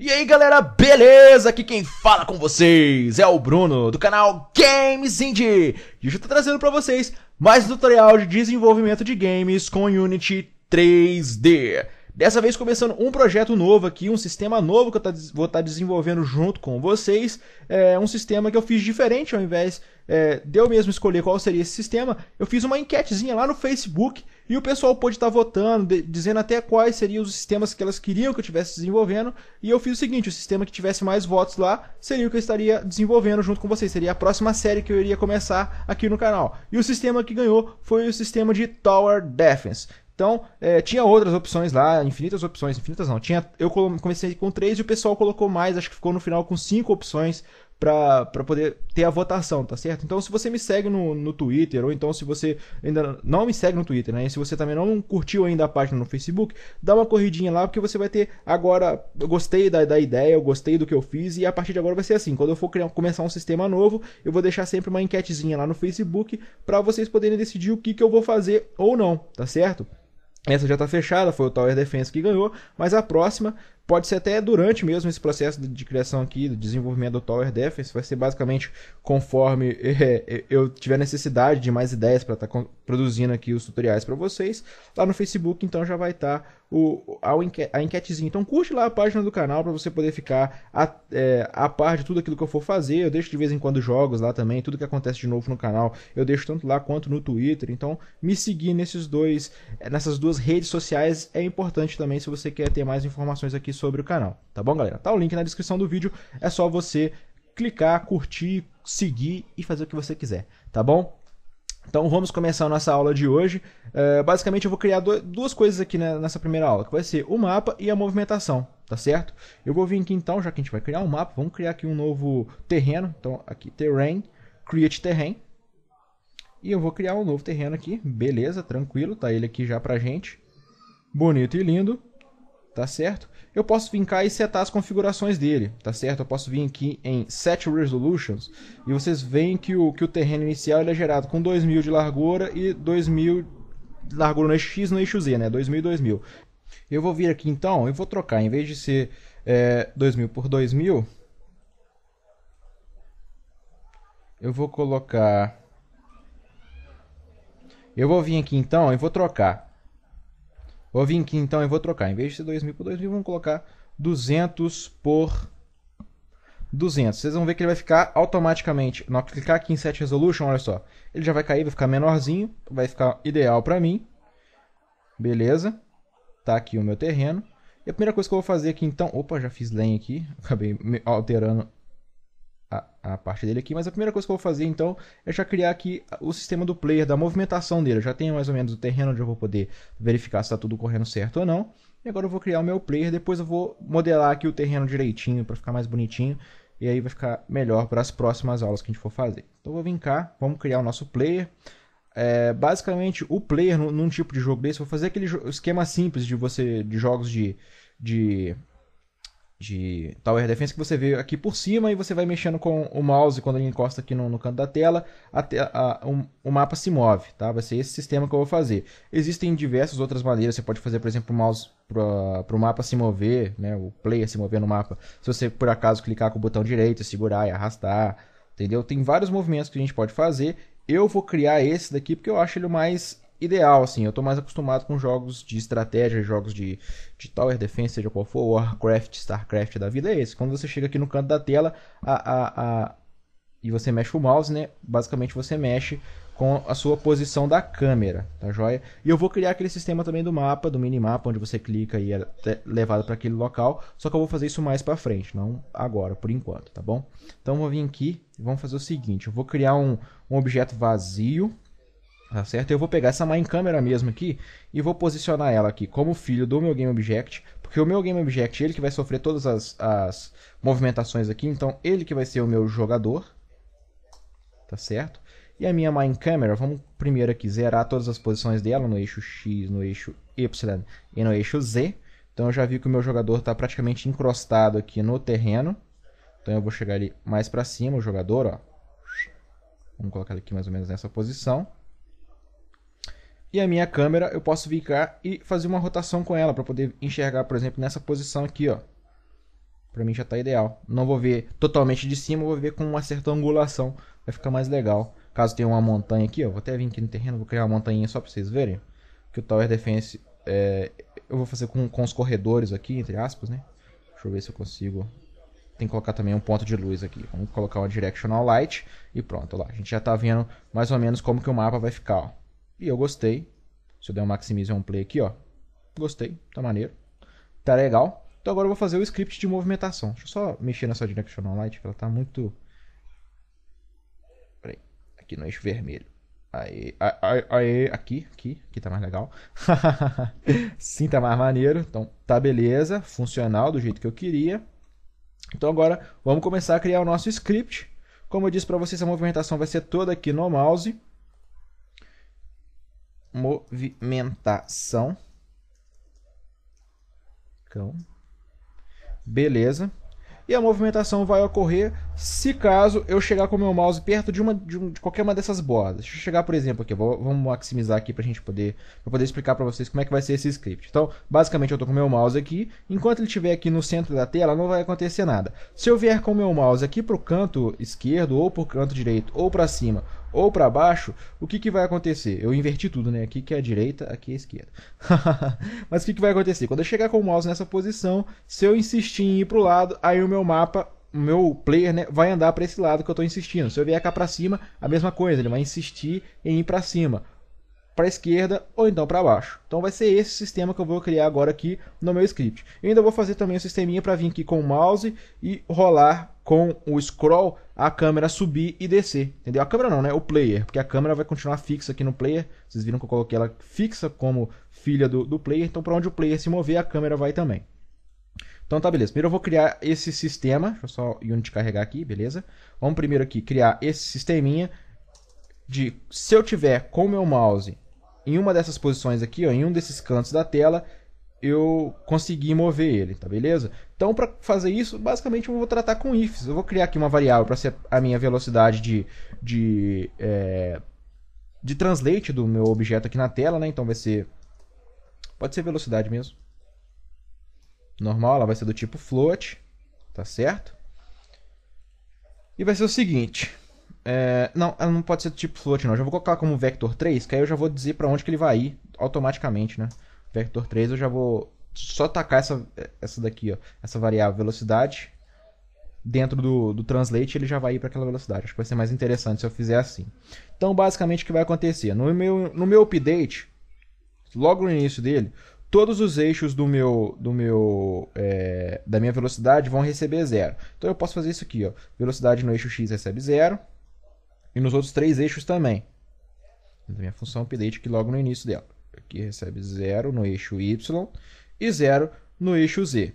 E aí galera, beleza? Aqui quem fala com vocês é o Bruno do canal Games Indie. E hoje eu tô trazendo para vocês mais um tutorial de desenvolvimento de games com Unity 3D. Dessa vez começando um projeto novo aqui, um sistema novo que eu tá vou estar tá desenvolvendo junto com vocês. É um sistema que eu fiz diferente, ao invés é, de eu mesmo escolher qual seria esse sistema, eu fiz uma enquetezinha lá no Facebook e o pessoal pôde estar votando, de, dizendo até quais seriam os sistemas que elas queriam que eu estivesse desenvolvendo. E eu fiz o seguinte: o sistema que tivesse mais votos lá seria o que eu estaria desenvolvendo junto com vocês. Seria a próxima série que eu iria começar aqui no canal. E o sistema que ganhou foi o sistema de Tower Defense. Então, é, tinha outras opções lá, infinitas opções, infinitas não. Tinha, eu comecei com três e o pessoal colocou mais, acho que ficou no final com cinco opções para poder ter a votação, tá certo? Então, se você me segue no, no Twitter, ou então se você ainda não me segue no Twitter, né? E se você também não curtiu ainda a página no Facebook, dá uma corridinha lá, porque você vai ter agora. Eu gostei da, da ideia, eu gostei do que eu fiz, e a partir de agora vai ser assim. Quando eu for criar, começar um sistema novo, eu vou deixar sempre uma enquetezinha lá no Facebook para vocês poderem decidir o que, que eu vou fazer ou não, tá certo? Essa já está fechada, foi o Tower Defense que ganhou, mas a próxima pode ser até durante mesmo esse processo de criação aqui, do desenvolvimento do Tower Defense, vai ser basicamente conforme é, é, eu tiver necessidade de mais ideias para estar tá produzindo aqui os tutoriais para vocês. Lá no Facebook, então, já vai estar tá a, a enquetezinha. Então, curte lá a página do canal para você poder ficar a, é, a par de tudo aquilo que eu for fazer. Eu deixo de vez em quando jogos lá também, tudo que acontece de novo no canal, eu deixo tanto lá quanto no Twitter. Então, me seguir nesses dois, é, nessas duas redes sociais é importante também se você quer ter mais informações aqui sobre o canal, tá bom, galera? Tá o link na descrição do vídeo, é só você clicar, curtir, seguir e fazer o que você quiser, tá bom? Então vamos começar a nossa aula de hoje. Uh, basicamente eu vou criar duas coisas aqui né, nessa primeira aula, que vai ser o mapa e a movimentação, tá certo? Eu vou vir aqui então, já que a gente vai criar um mapa, vamos criar aqui um novo terreno. Então aqui, terrain, create terrain. E eu vou criar um novo terreno aqui, beleza, tranquilo, tá ele aqui já pra gente. Bonito e lindo, tá certo? eu posso vir cá e setar as configurações dele, tá certo? Eu posso vir aqui em Set Resolutions e vocês veem que o, que o terreno inicial ele é gerado com 2000 de largura e 2000 de largura no eixo X no eixo Z, né? 2000 e 2000. Eu vou vir aqui então, e vou trocar, em vez de ser é, 2000 por 2000, eu vou colocar... Eu vou vir aqui então e vou trocar Vou vir aqui então e vou trocar. Em vez de ser 2.000 por 2.000, vamos colocar 200 por 200. Vocês vão ver que ele vai ficar automaticamente, na hora clicar aqui em Set Resolution, olha só. Ele já vai cair, vai ficar menorzinho, vai ficar ideal para mim. Beleza. Tá aqui o meu terreno. E a primeira coisa que eu vou fazer aqui então... Opa, já fiz lenha aqui. Acabei alterando a, a parte dele aqui, mas a primeira coisa que eu vou fazer então é já criar aqui o sistema do player, da movimentação dele. Eu já tenho mais ou menos o terreno onde eu vou poder verificar se está tudo correndo certo ou não. E agora eu vou criar o meu player, depois eu vou modelar aqui o terreno direitinho para ficar mais bonitinho. E aí vai ficar melhor para as próximas aulas que a gente for fazer. Então eu vou vir cá, vamos criar o nosso player. É, basicamente, o player num, num, tipo de jogo desse, vou fazer aquele esquema simples de você de jogos de, de de Tower Defense que você vê aqui por cima e você vai mexendo com o mouse quando ele encosta aqui no, no canto da tela, até a, um, o mapa se move, tá? Vai ser esse sistema que eu vou fazer. Existem diversas outras maneiras, você pode fazer, por exemplo, o mouse para o mapa se mover, né? o player se mover no mapa, se você por acaso clicar com o botão direito, segurar e arrastar, entendeu? Tem vários movimentos que a gente pode fazer, eu vou criar esse daqui porque eu acho ele o mais ideal, assim. Eu tô mais acostumado com jogos de estratégia, jogos de, de Tower Defense, seja qual for, Warcraft, Starcraft da vida, é esse. Quando você chega aqui no canto da tela a, a, a, e você mexe o mouse, né? Basicamente você mexe com a sua posição da câmera, tá joia? E eu vou criar aquele sistema também do mapa, do minimapa, onde você clica e é levado para aquele local, só que eu vou fazer isso mais para frente, não agora, por enquanto, tá bom? Então eu vou vir aqui e vamos fazer o seguinte, eu vou criar um, um objeto vazio, tá certo? Eu vou pegar essa main câmera mesmo aqui e vou posicionar ela aqui como filho do meu game object, porque o meu game object é ele que vai sofrer todas as, as movimentações aqui, então ele que vai ser o meu jogador, tá certo? E a minha main câmera, vamos primeiro aqui zerar todas as posições dela no eixo X, no eixo Y e no eixo Z. Então eu já vi que o meu jogador está praticamente encrostado aqui no terreno. Então eu vou chegar ali mais para cima, o jogador, ó. Vamos colocar ele aqui mais ou menos nessa posição. E a minha câmera eu posso vir cá e fazer uma rotação com ela para poder enxergar, por exemplo, nessa posição aqui, ó. Para mim já está ideal. Não vou ver totalmente de cima, vou ver com uma certa angulação, vai ficar mais legal. Caso tenha uma montanha aqui, ó, vou até vir aqui no terreno, vou criar uma montanha só para vocês verem. Que o Tower Defense é, eu vou fazer com, com os corredores aqui, entre aspas, né? Deixa eu ver se eu consigo tem que colocar também um ponto de luz aqui. Vamos colocar uma directional light e pronto, lá. A gente já está vendo mais ou menos como que o mapa vai ficar, ó. E eu gostei. Se eu der um maximize é um play aqui, ó. Gostei, tá maneiro. Tá legal. Então agora eu vou fazer o script de movimentação. Deixa eu só mexer nessa Directional Light, que ela tá muito... Peraí, aqui no eixo vermelho. Aí, aí, aí, aqui, aqui, aqui tá mais legal. Sim, tá mais maneiro. Então, tá beleza, funcional do jeito que eu queria. Então agora, vamos começar a criar o nosso script. Como eu disse para vocês, a movimentação vai ser toda aqui no mouse movimentação. então Beleza. E a movimentação vai ocorrer se caso eu chegar com o meu mouse perto de, uma, de, um, de qualquer uma dessas bordas. Deixa eu chegar, por exemplo, aqui. Vou, vamos maximizar aqui para a gente poder, pra poder explicar para vocês como é que vai ser esse script. Então, basicamente, eu estou com o meu mouse aqui. Enquanto ele estiver aqui no centro da tela, não vai acontecer nada. Se eu vier com o meu mouse aqui para o canto esquerdo, ou para o canto direito, ou para cima, ou para baixo, o que, que vai acontecer? Eu inverti tudo, né? Aqui que é a direita, aqui é a esquerda. Mas o que, que vai acontecer? Quando eu chegar com o mouse nessa posição, se eu insistir em ir para o lado, aí o meu mapa o meu player né, vai andar para esse lado que eu estou insistindo. Se eu vier cá para cima, a mesma coisa, ele vai insistir em ir para cima para a esquerda ou então para baixo. Então vai ser esse sistema que eu vou criar agora aqui no meu script. Eu ainda vou fazer também um sisteminha para vir aqui com o mouse e rolar com o scroll a câmera subir e descer, entendeu? A câmera não, né? O player, porque a câmera vai continuar fixa aqui no player. Vocês viram que eu coloquei ela fixa como filha do, do player, então para onde o player se mover, a câmera vai também. Então tá, beleza. Primeiro eu vou criar esse sistema, deixa eu só o unit carregar aqui, beleza? Vamos primeiro aqui criar esse sisteminha de se eu tiver com o meu mouse em uma dessas posições aqui, ó, em um desses cantos da tela, eu consegui mover ele, tá beleza? Então, para fazer isso, basicamente eu vou tratar com ifs. Eu vou criar aqui uma variável para ser a minha velocidade de, de, é, de translate do meu objeto aqui na tela, né? Então vai ser... Pode ser velocidade mesmo. Normal, ela vai ser do tipo float, tá certo? E vai ser o seguinte, é, não, ela não pode ser do tipo float, não. Eu já vou colocar como vector 3, que aí eu já vou dizer para onde que ele vai ir automaticamente, né? Vector 3 eu já vou só tacar essa, essa daqui, ó, essa variável velocidade dentro do, do translate, ele já vai ir para aquela velocidade. Acho que vai ser mais interessante se eu fizer assim. Então, basicamente, o que vai acontecer? No meu, no meu update, logo no início dele, todos os eixos do meu, do meu, é, da minha velocidade vão receber zero. Então, eu posso fazer isso aqui. Ó. Velocidade no eixo x recebe zero. E nos outros três eixos também. a minha função update aqui logo no início dela. Aqui recebe 0 no eixo Y e 0 no eixo Z.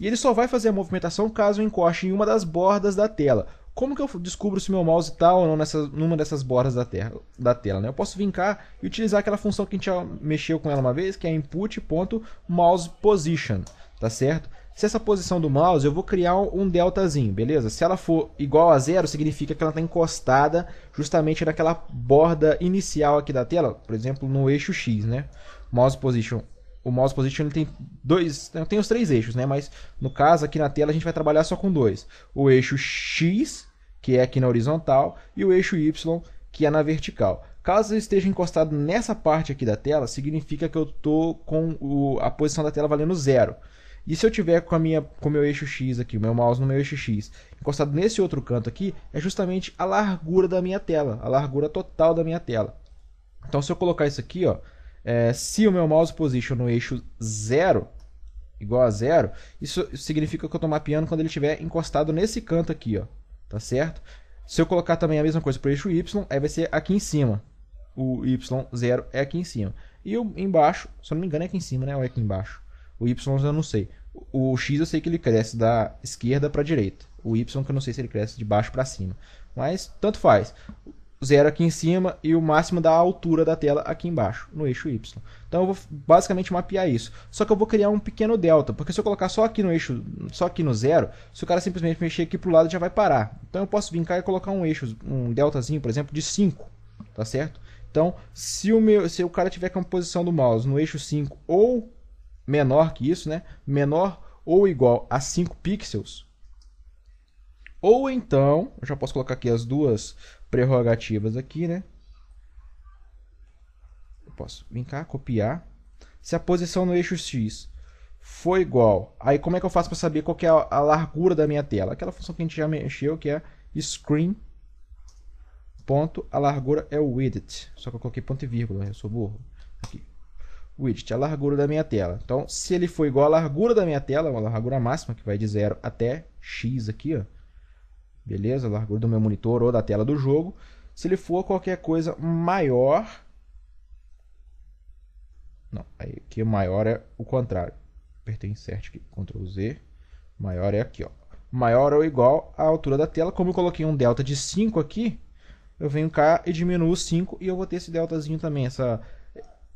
E ele só vai fazer a movimentação caso eu encoste em uma das bordas da tela. Como que eu descubro se meu mouse está ou não nessa, numa dessas bordas da, terra, da tela? Né? Eu posso vincar e utilizar aquela função que a gente já mexeu com ela uma vez, que é input.mousePosition, tá certo? Se essa posição do mouse, eu vou criar um deltazinho, beleza? Se ela for igual a zero, significa que ela está encostada justamente naquela borda inicial aqui da tela, por exemplo, no eixo X, né? Mouse position. O mouse position tem dois, tem os três eixos, né? Mas no caso aqui na tela a gente vai trabalhar só com dois. O eixo X, que é aqui na horizontal, e o eixo Y, que é na vertical. Caso eu esteja encostado nessa parte aqui da tela, significa que eu estou com o, a posição da tela valendo zero. E se eu tiver com a minha com meu eixo X aqui, o meu mouse no meu eixo X, encostado nesse outro canto aqui, é justamente a largura da minha tela, a largura total da minha tela. Então se eu colocar isso aqui, ó, é, se o meu mouse position no eixo zero igual a zero isso significa que eu estou mapeando quando ele estiver encostado nesse canto aqui, ó, tá certo? Se eu colocar também a mesma coisa para o eixo Y, aí vai ser aqui em cima. O Y0 é aqui em cima. E o embaixo, se eu não me engano é aqui em cima, né? Ou é aqui embaixo? O Y eu não sei. O X eu sei que ele cresce da esquerda para a direita. O Y que eu não sei se ele cresce de baixo para cima. Mas tanto faz. zero aqui em cima e o máximo da altura da tela aqui embaixo, no eixo Y. Então eu vou basicamente mapear isso. Só que eu vou criar um pequeno delta, porque se eu colocar só aqui no eixo, só aqui no zero, se o cara simplesmente mexer aqui para o lado já vai parar. Então eu posso vir cá e colocar um eixo, um deltazinho, por exemplo, de 5, tá certo? Então, se o, meu, se o cara tiver com a posição do mouse no eixo 5 ou menor que isso, né? Menor ou igual a 5 pixels. Ou então, eu já posso colocar aqui as duas prerrogativas aqui, né? Eu posso vir cá, copiar. Se a posição no eixo X for igual, aí como é que eu faço para saber qual é a largura da minha tela? Aquela função que a gente já mexeu, que é screen ponto, a largura é o width. Só que eu coloquei ponto e vírgula, eu sou burro. Aqui widget, a largura da minha tela. Então, se ele for igual à largura da minha tela, uma largura máxima, que vai de 0 até x aqui, ó. Beleza? A largura do meu monitor ou da tela do jogo. Se ele for qualquer coisa maior... Não, aí aqui maior é o contrário. Apertei insert aqui, Ctrl Z. Maior é aqui, ó. Maior ou igual à altura da tela. Como eu coloquei um delta de 5 aqui, eu venho cá e diminuo 5 e eu vou ter esse deltazinho também, essa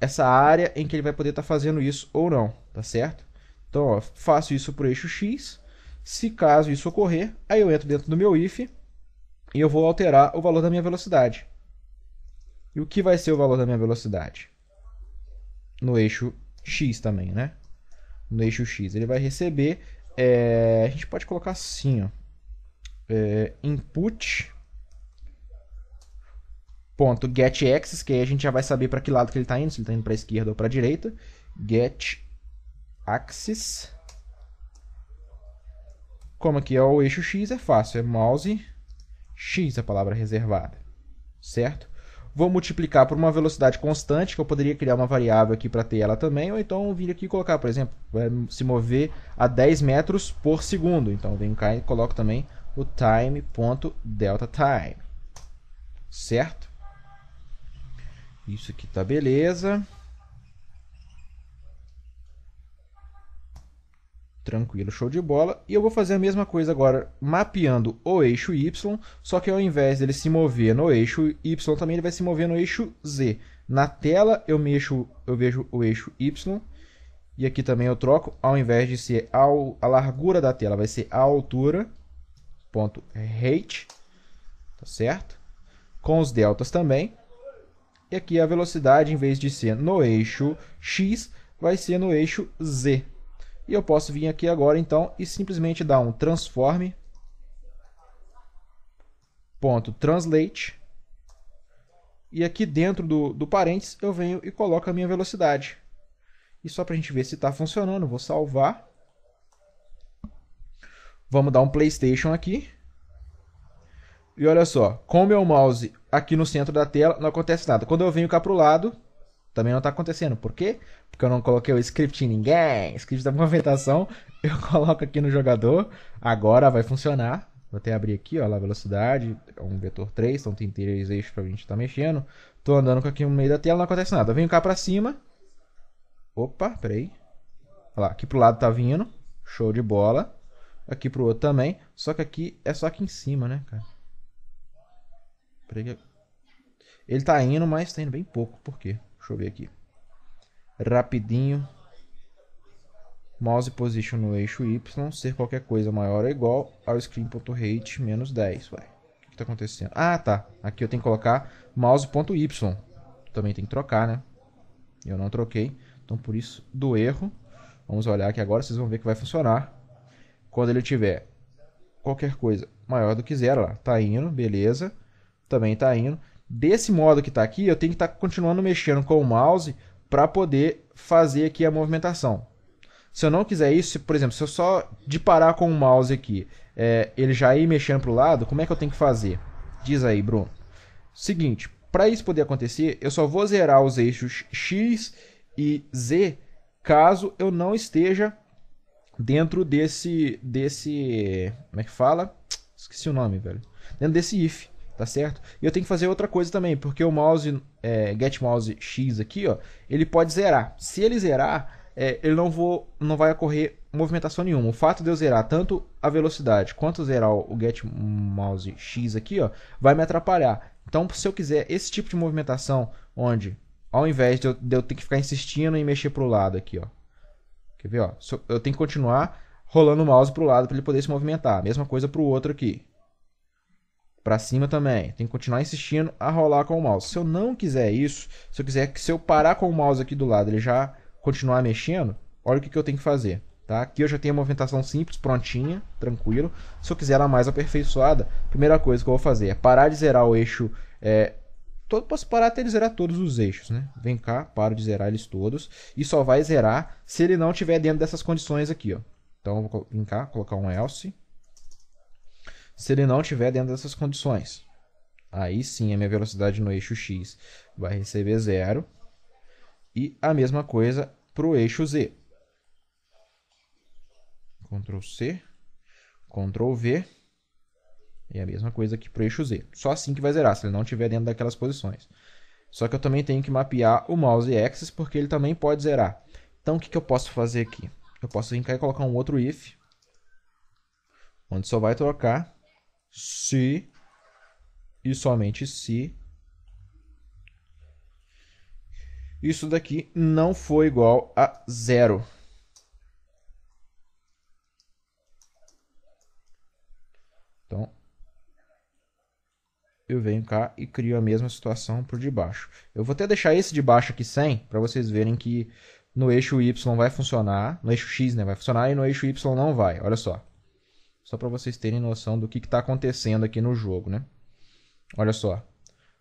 essa área em que ele vai poder estar tá fazendo isso ou não, tá certo? Então, ó, faço isso para o eixo X. Se caso isso ocorrer, aí eu entro dentro do meu if e eu vou alterar o valor da minha velocidade. E o que vai ser o valor da minha velocidade? No eixo X também, né? No eixo X. Ele vai receber... É... A gente pode colocar assim, ó. É... Input ponto get axis, que aí a gente já vai saber para que lado que ele está indo, se ele está indo para a esquerda ou para a direita. Get axis. Como aqui é o eixo x, é fácil, é mouse x é a palavra reservada, certo? Vou multiplicar por uma velocidade constante, que eu poderia criar uma variável aqui para ter ela também, ou então vir aqui e colocar, por exemplo, vai se mover a 10 metros por segundo. Então venho cá e coloco também o time.deltaTime, time, certo? Isso aqui tá beleza. Tranquilo, show de bola. E eu vou fazer a mesma coisa agora, mapeando o eixo Y, só que ao invés dele se mover no eixo Y, também ele vai se mover no eixo Z. Na tela eu mexo, eu vejo o eixo Y, e aqui também eu troco, ao invés de ser ao, a largura da tela, vai ser a altura, ponto rate, tá certo? Com os deltas também. E aqui a velocidade, em vez de ser no eixo x, vai ser no eixo z. E eu posso vir aqui agora, então, e simplesmente dar um transform ponto translate e aqui dentro do, do parênteses eu venho e coloco a minha velocidade. E só para a gente ver se está funcionando, vou salvar. Vamos dar um PlayStation aqui. E olha só, com o meu mouse aqui no centro da tela não acontece nada. Quando eu venho cá pro lado, também não está acontecendo. Por quê? Porque eu não coloquei o script em ninguém. Script da movimentação, eu coloco aqui no jogador. Agora vai funcionar. Vou até abrir aqui, ó, lá velocidade, é um vetor 3, então tem 3 eixos pra gente estar tá mexendo. Tô andando aqui no meio da tela, não acontece nada. Eu venho cá pra cima. Opa, peraí. Olha lá, aqui pro lado tá vindo. Show de bola. Aqui pro outro também. Só que aqui é só aqui em cima, né, cara? Ele tá indo, mas tá indo bem pouco. Por quê? Deixa eu ver aqui. Rapidinho. Mouse position no eixo Y ser qualquer coisa maior ou igual ao screen.rate menos 10. Ué, o que, que tá acontecendo? Ah, tá. Aqui eu tenho que colocar mouse.y. Também tem que trocar, né? Eu não troquei. Então, por isso, do erro. Vamos olhar aqui agora. Vocês vão ver que vai funcionar. Quando ele tiver qualquer coisa maior do que zero, lá. Tá indo, beleza também está indo. Desse modo que está aqui, eu tenho que estar tá continuando mexendo com o mouse para poder fazer aqui a movimentação. Se eu não quiser isso, por exemplo, se eu só de parar com o mouse aqui, é, ele já ir mexendo para o lado, como é que eu tenho que fazer? Diz aí, Bruno. Seguinte, para isso poder acontecer, eu só vou zerar os eixos X e Z caso eu não esteja dentro desse desse como é que fala? Esqueci o nome, velho. Dentro desse if tá certo? E eu tenho que fazer outra coisa também, porque o mouse, é, get mouse X aqui, ó, ele pode zerar. Se ele zerar, é, ele não, vou, não vai ocorrer movimentação nenhuma. O fato de eu zerar tanto a velocidade quanto zerar o get mouse X aqui, ó, vai me atrapalhar. Então, se eu quiser esse tipo de movimentação, onde ao invés de eu, de eu ter que ficar insistindo em mexer para o lado aqui, ó, quer ver, ó, eu tenho que continuar rolando o mouse para o lado para ele poder se movimentar. Mesma coisa para o outro aqui para cima também. Tem que continuar insistindo a rolar com o mouse. Se eu não quiser isso, se eu quiser que se eu parar com o mouse aqui do lado, ele já continuar mexendo, olha o que, que eu tenho que fazer. Tá? Aqui eu já tenho a movimentação simples, prontinha, tranquilo. Se eu quiser ela mais aperfeiçoada, primeira coisa que eu vou fazer é parar de zerar o eixo. É, todo, posso parar até ele zerar todos os eixos. Né? Vem cá, paro de zerar eles todos. E só vai zerar se ele não estiver dentro dessas condições aqui. Ó. Então eu vou vim cá, colocar um else. Se ele não estiver dentro dessas condições, aí sim a minha velocidade no eixo X vai receber zero. E a mesma coisa para o eixo Z. Ctrl C, Ctrl V. E a mesma coisa aqui para o eixo Z. Só assim que vai zerar, se ele não estiver dentro daquelas posições. Só que eu também tenho que mapear o mouse axis, porque ele também pode zerar. Então o que, que eu posso fazer aqui? Eu posso vir cá e colocar um outro if, onde só vai trocar se e somente se isso daqui não for igual a zero. Então, eu venho cá e crio a mesma situação por debaixo. Eu vou até deixar esse de baixo aqui sem, para vocês verem que no eixo Y vai funcionar, no eixo X né, vai funcionar e no eixo Y não vai, olha só. Só para vocês terem noção do que está acontecendo aqui no jogo, né? Olha só.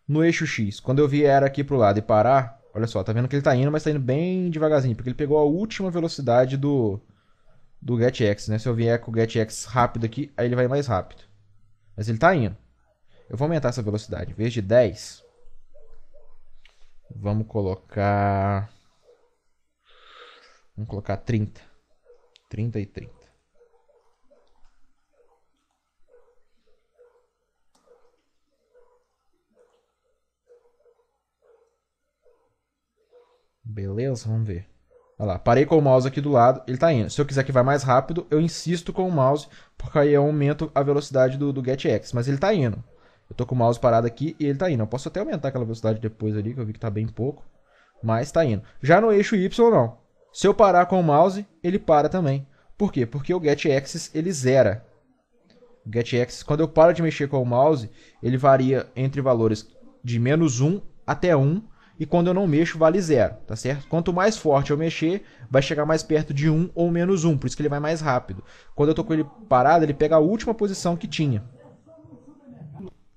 No eixo X, quando eu vier aqui pro lado e parar, olha só, tá vendo que ele tá indo, mas tá indo bem devagarzinho, porque ele pegou a última velocidade do, do GetX, né? Se eu vier com o GetX rápido aqui, aí ele vai mais rápido. Mas ele tá indo. Eu vou aumentar essa velocidade. Em vez de 10, vamos colocar... Vamos colocar 30. 30 e 30. Beleza, vamos ver. Olha lá, parei com o mouse aqui do lado, ele está indo. Se eu quiser que vá mais rápido, eu insisto com o mouse, porque aí eu aumento a velocidade do, do GetX, mas ele está indo. Eu tô com o mouse parado aqui e ele está indo. Eu posso até aumentar aquela velocidade depois ali, que eu vi que está bem pouco, mas está indo. Já no eixo Y, não. Se eu parar com o mouse, ele para também. Por quê? Porque o GetX, ele zera. O GetX, quando eu paro de mexer com o mouse, ele varia entre valores de menos 1 até 1, e quando eu não mexo vale zero, tá certo? Quanto mais forte eu mexer, vai chegar mais perto de 1 um ou menos 1, um, por isso que ele vai mais rápido. Quando eu tô com ele parado, ele pega a última posição que tinha.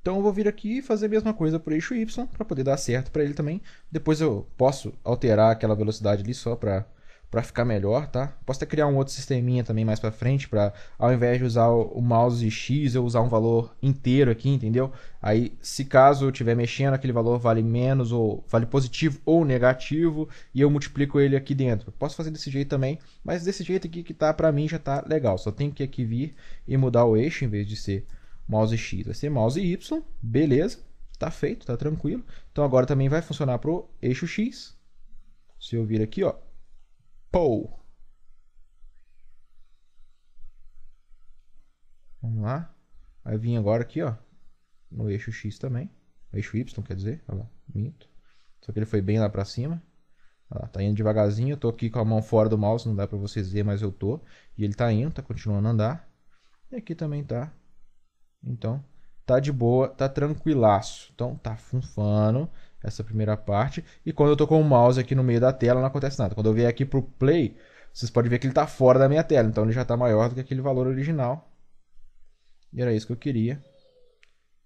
Então eu vou vir aqui e fazer a mesma coisa para o eixo Y, para poder dar certo para ele também. Depois eu posso alterar aquela velocidade ali só para para ficar melhor, tá? Posso até criar um outro sisteminha também mais para frente, para ao invés de usar o mouse X, eu usar um valor inteiro aqui, entendeu? Aí, se caso eu estiver mexendo, aquele valor vale menos ou vale positivo ou negativo e eu multiplico ele aqui dentro. Posso fazer desse jeito também, mas desse jeito aqui que tá para mim já tá legal. Só tenho que aqui vir e mudar o eixo em vez de ser mouse X, vai ser mouse Y, beleza? Tá feito, tá tranquilo. Então agora também vai funcionar pro eixo X. Se eu vir aqui, ó, Paul. Vamos lá. Vai vir agora aqui, ó. No eixo X também. Eixo Y, quer dizer. Olha lá, minto. Só que ele foi bem lá pra cima. Olha lá, tá indo devagarzinho. Eu tô aqui com a mão fora do mouse, não dá pra vocês ver, mas eu tô. E ele tá indo, tá continuando a andar. E aqui também tá. Então, tá de boa, tá tranquilaço. Então, tá funfando essa primeira parte. E quando eu tô com o mouse aqui no meio da tela, não acontece nada. Quando eu vier aqui pro play, vocês podem ver que ele tá fora da minha tela. Então ele já tá maior do que aquele valor original. E era isso que eu queria.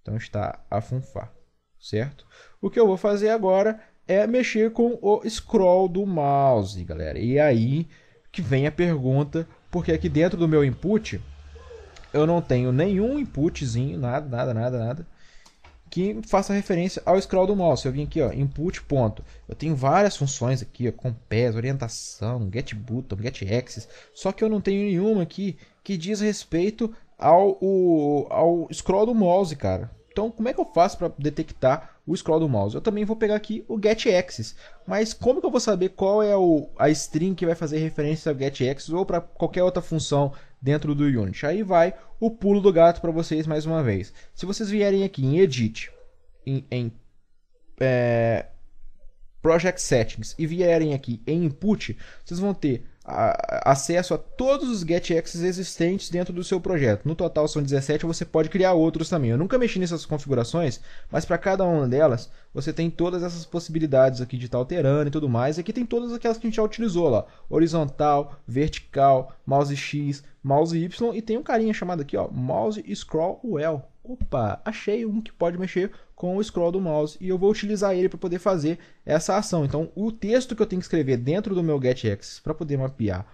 Então está a funfar, certo? O que eu vou fazer agora é mexer com o scroll do mouse, galera. E aí que vem a pergunta, porque aqui dentro do meu input eu não tenho nenhum inputzinho, nada, nada, nada, nada que faça referência ao scroll do mouse. Eu vim aqui, ó, input ponto. Eu tenho várias funções aqui, ó, pés, orientação, get button, get access. Só que eu não tenho nenhuma aqui que diz respeito ao, o, ao scroll do mouse, cara. Então, como é que eu faço para detectar o scroll do mouse? Eu também vou pegar aqui o get access. Mas como que eu vou saber qual é o, a string que vai fazer referência ao get access ou para qualquer outra função dentro do Unity. Aí vai o pulo do gato para vocês mais uma vez. Se vocês vierem aqui em Edit, em, em é, Project Settings e vierem aqui em Input, vocês vão ter acesso a todos os getExes existentes dentro do seu projeto. No total são 17, você pode criar outros também. Eu nunca mexi nessas configurações, mas para cada uma delas você tem todas essas possibilidades aqui de estar tá alterando e tudo mais. Aqui tem todas aquelas que a gente já utilizou lá: horizontal, vertical, mouse X, mouse Y e tem um carinha chamado aqui, ó, mouse scroll well. Opa, achei um que pode mexer com o scroll do mouse e eu vou utilizar ele para poder fazer essa ação. Então, o texto que eu tenho que escrever dentro do meu get para poder mapear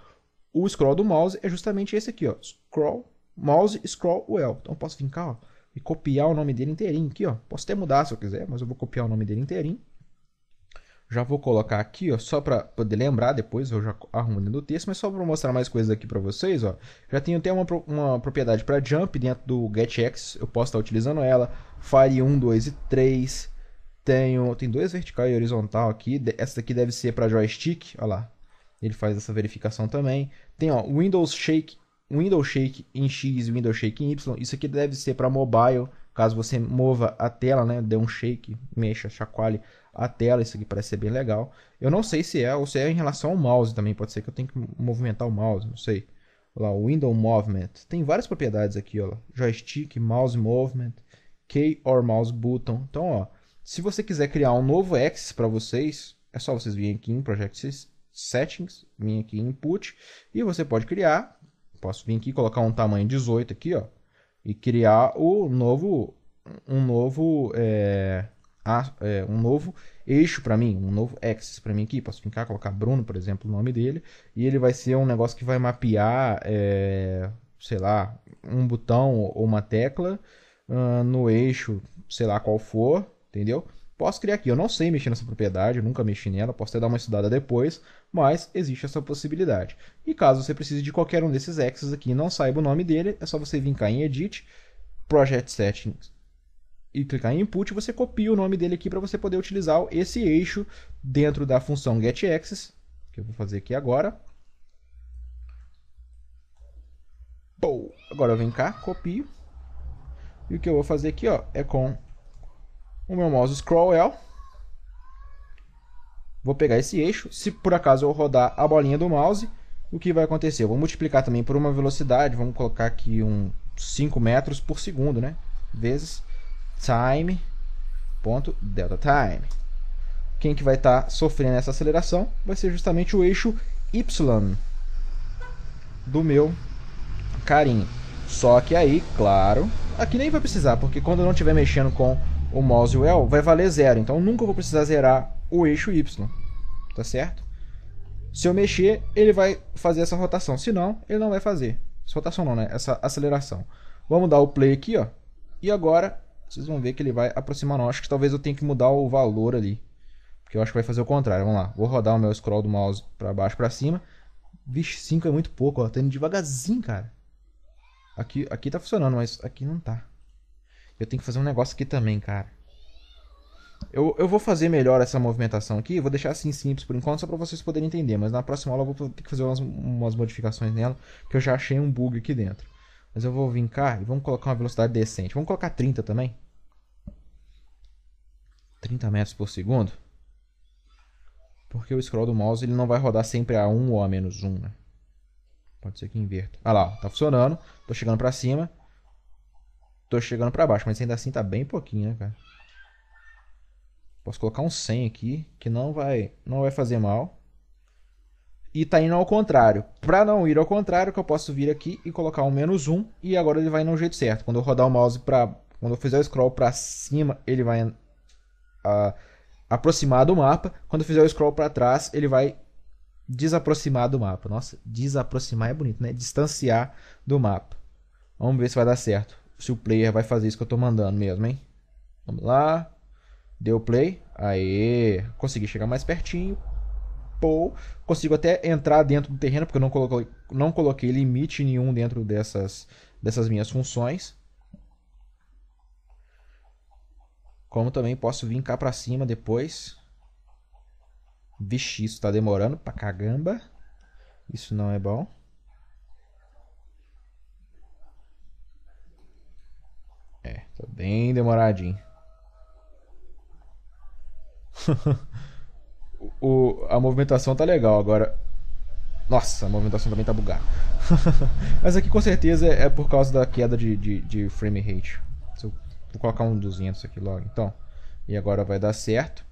o scroll do mouse é justamente esse aqui, ó, scroll mouse scroll well. Então, eu posso fincar, ó, e copiar o nome dele inteirinho aqui, ó. Posso até mudar se eu quiser, mas eu vou copiar o nome dele inteirinho. Já vou colocar aqui, ó, só para poder lembrar depois, eu já arrumo dentro do texto, mas só para mostrar mais coisas aqui para vocês, ó. Já tenho até uma, uma propriedade para jump dentro do getX, eu posso estar tá utilizando ela Fire 1, 2 e 3. Tenho, tem dois vertical e horizontal aqui. Essa daqui deve ser para joystick. Olha lá. Ele faz essa verificação também. Tem ó, Windows Shake, Windows Shake em X e Windows Shake em Y. Isso aqui deve ser para mobile, caso você mova a tela, né, dê um shake, mexa, chacoalhe a tela, isso aqui parece ser bem legal. Eu não sei se é ou se é em relação ao mouse também, pode ser que eu tenha que movimentar o mouse, não sei. Olha lá, Window Movement. Tem várias propriedades aqui, ó. Joystick, mouse movement. Key or Mouse Button. Então, ó, se você quiser criar um novo axis para vocês, é só vocês virem aqui em Project Settings, vir aqui em Input, e você pode criar, posso vir aqui colocar um tamanho 18 aqui, ó, e criar o novo, um novo, é, a, é, um novo eixo para mim, um novo axis para mim aqui, posso ficar colocar Bruno, por exemplo, o nome dele, e ele vai ser um negócio que vai mapear, é, sei lá, um botão ou uma tecla, uh, no eixo, sei lá qual for, entendeu? Posso criar aqui, eu não sei mexer nessa propriedade, eu nunca mexi nela, posso até dar uma estudada depois, mas existe essa possibilidade. E caso você precise de qualquer um desses X's aqui e não saiba o nome dele, é só você vir cá em Edit, Project Settings, e clicar em Input, você copia o nome dele aqui para você poder utilizar esse eixo dentro da função GetAxis, que eu vou fazer aqui agora. Bom, Agora eu venho cá, copio, e o que eu vou fazer aqui ó, é com o meu mouse scroll L. Vou pegar esse eixo. Se por acaso eu rodar a bolinha do mouse, o que vai acontecer? Eu vou multiplicar também por uma velocidade. Vamos colocar aqui um 5 metros por segundo, né? Vezes time ponto delta time. Quem que vai estar tá sofrendo essa aceleração vai ser justamente o eixo Y do meu carinho. Só que aí, claro, aqui nem vai precisar, porque quando eu não estiver mexendo com o mouse e o L, vai valer zero. Então nunca vou precisar zerar o eixo Y, tá certo? Se eu mexer, ele vai fazer essa rotação. Se não, ele não vai fazer. Essa rotação não, né? Essa aceleração. Vamos dar o play aqui, ó. E agora, vocês vão ver que ele vai aproximar. Não, acho que talvez eu tenha que mudar o valor ali. Porque eu acho que vai fazer o contrário. Vamos lá. Vou rodar o meu scroll do mouse para baixo para cima. Vixe, 5 é muito pouco, ó. Tá indo devagarzinho, cara. Aqui, aqui tá funcionando, mas aqui não tá. Eu tenho que fazer um negócio aqui também, cara. Eu, eu vou fazer melhor essa movimentação aqui. Vou deixar assim simples por enquanto, só pra vocês poderem entender. Mas na próxima aula eu vou ter que fazer umas, umas modificações nela, que eu já achei um bug aqui dentro. Mas eu vou vir cá e vamos colocar uma velocidade decente. Vamos colocar 30 também. 30 metros por segundo. Porque o scroll do mouse ele não vai rodar sempre a 1 ou a menos 1, né? Pode ser que inverta. Ah lá, tá funcionando. Tô chegando pra cima. Tô chegando pra baixo, mas ainda assim tá bem pouquinho, né, cara? Posso colocar um 100 aqui, que não vai, não vai fazer mal. E tá indo ao contrário. Pra não ir ao contrário, que eu posso vir aqui e colocar um menos 1. E agora ele vai no jeito certo. Quando eu rodar o mouse pra... Quando eu fizer o scroll pra cima, ele vai... Ah, aproximar do mapa. Quando eu fizer o scroll para trás, ele vai desaproximar do mapa. Nossa, desaproximar é bonito, né? Distanciar do mapa. Vamos ver se vai dar certo. Se o player vai fazer isso que eu tô mandando mesmo, hein? Vamos lá. Deu play. Aê. Consegui chegar mais pertinho. Pô. Consigo até entrar dentro do terreno, porque eu não coloquei, não coloquei limite nenhum dentro dessas, dessas minhas funções. Como também posso vir cá pra cima depois. Vixe, isso tá demorando pra cagamba. Isso não é bom. É, tá bem demoradinho. o, a movimentação tá legal agora. Nossa, a movimentação também tá bugada. Mas aqui com certeza é, é por causa da queda de, de, de frame rate. Se eu, vou colocar um 200 aqui logo, então. E agora vai dar certo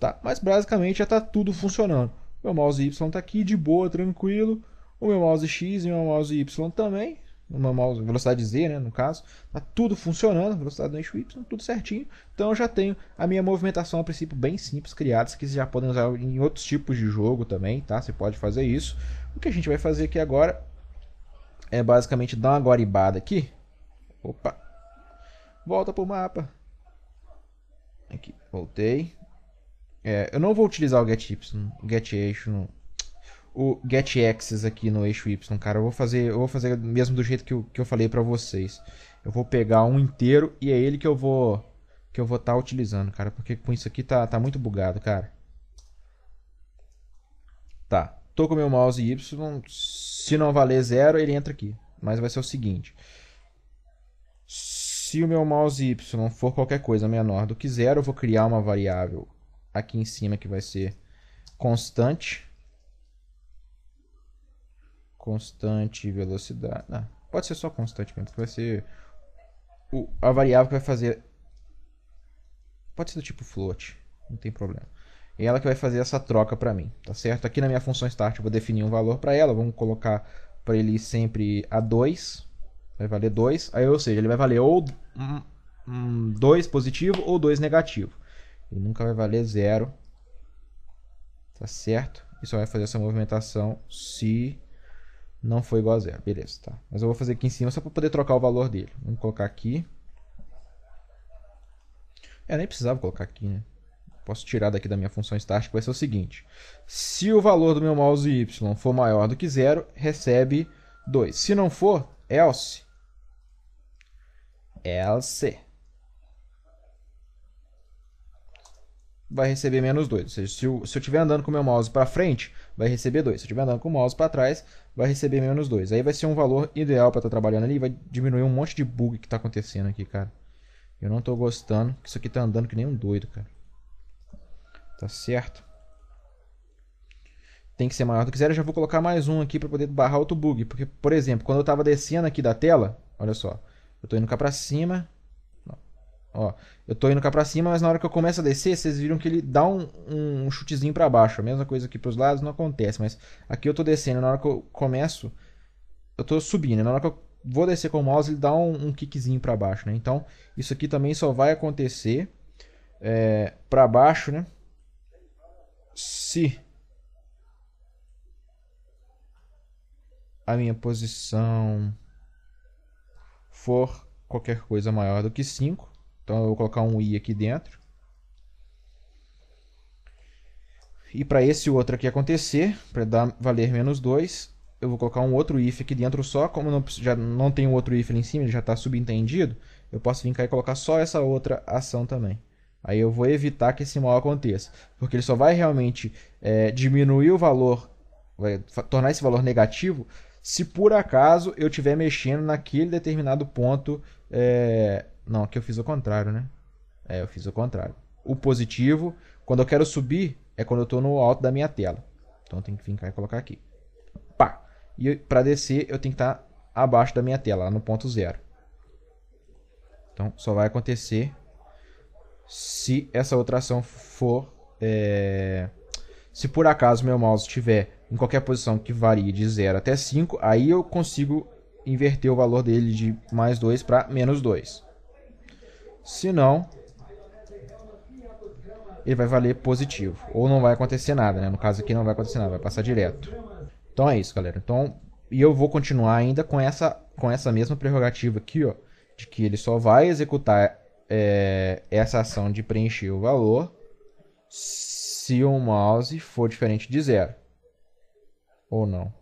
tá? Mas basicamente já está tudo funcionando. Meu mouse Y está aqui de boa, tranquilo. O meu mouse X e o meu mouse Y também. Uma mouse velocidade Z, né, no caso, tá tudo funcionando, velocidade do eixo Y, tudo certinho. Então eu já tenho a minha movimentação a princípio bem simples criada, que vocês já podem usar em outros tipos de jogo também, tá? Você pode fazer isso. O que a gente vai fazer aqui agora é basicamente dar uma guaribada aqui. Opa. Volta pro mapa. Aqui, voltei. É, eu não vou utilizar o get y, o get eixo, o get axis aqui no eixo y, cara. Eu vou fazer, eu vou fazer mesmo do jeito que eu, que eu falei para vocês. Eu vou pegar um inteiro e é ele que eu vou que eu vou estar tá utilizando, cara, porque com isso aqui tá tá muito bugado, cara. Tá. Tô com meu mouse y, se não valer zero, ele entra aqui. Mas vai ser o seguinte, se o meu mouse y for qualquer coisa menor do que zero, eu vou criar uma variável aqui em cima que vai ser constante. Constante velocidade. Não, ah, pode ser só constante mesmo, que vai ser o, a variável que vai fazer... Pode ser do tipo float, não tem problema. é ela que vai fazer essa troca para mim, tá certo? Aqui na minha função start eu vou definir um valor para ela, vamos colocar para ele sempre a 2, vai valer 2, aí, ou seja, ele vai valer ou 2 um, um, positivo ou 2 negativo. Ele nunca vai valer zero. Tá certo? E só vai fazer essa movimentação se não for igual a zero. Beleza, tá. Mas eu vou fazer aqui em cima só para poder trocar o valor dele. Vamos colocar aqui. Eu é, nem precisava colocar aqui, né? Posso tirar daqui da minha função estática vai ser o seguinte. Se o valor do meu mouse Y for maior do que zero, recebe 2. Se não for, else. Else. vai receber menos 2. Ou seja, se eu, se andando com o meu mouse para frente, vai receber 2. Se eu estiver andando com o mouse para trás, vai receber menos 2. Aí vai ser um valor ideal para estar tá trabalhando ali, vai diminuir um monte de bug que está acontecendo aqui, cara. Eu não estou gostando, que isso aqui está andando que nem um doido, cara. Tá certo? Tem que ser maior do que zero. Eu já vou colocar mais um aqui para poder barrar outro bug. Porque, por exemplo, quando eu estava descendo aqui da tela, olha só. Eu estou indo cá para cima, Ó, eu tô indo cá pra cima, mas na hora que eu começo a descer, vocês viram que ele dá um, um chutezinho para baixo. A mesma coisa aqui pros lados não acontece, mas aqui eu tô descendo, na hora que eu começo, eu tô subindo. Né? Na hora que eu vou descer com o mouse, ele dá um, um kickzinho para baixo, né? Então, isso aqui também só vai acontecer é, para baixo, né? Se a minha posição for qualquer coisa maior do que 5, então eu vou colocar um i aqui dentro. E para esse outro aqui acontecer, para dar valer menos 2, eu vou colocar um outro if aqui dentro só. Como não, já não tem um outro if ali em cima, ele já está subentendido, eu posso vir cá e colocar só essa outra ação também. Aí eu vou evitar que esse mal aconteça, porque ele só vai realmente é, diminuir o valor, vai tornar esse valor negativo, se por acaso eu estiver mexendo naquele determinado ponto é, não, aqui eu fiz o contrário, né? É, eu fiz o contrário. O positivo, quando eu quero subir, é quando eu estou no alto da minha tela. Então tem que ficar e colocar aqui. Pá! E para descer, eu tenho que estar tá abaixo da minha tela, lá no ponto zero. Então só vai acontecer se essa outra ação for. É... Se por acaso meu mouse estiver em qualquer posição que varie de 0 até 5, aí eu consigo inverter o valor dele de mais 2 para menos 2. Se não, ele vai valer positivo. Ou não vai acontecer nada, né? No caso aqui não vai acontecer nada, vai passar direto. Então é isso, galera. Então, e eu vou continuar ainda com essa, com essa mesma prerrogativa aqui, ó. De que ele só vai executar é, essa ação de preencher o valor se o mouse for diferente de zero. Ou não.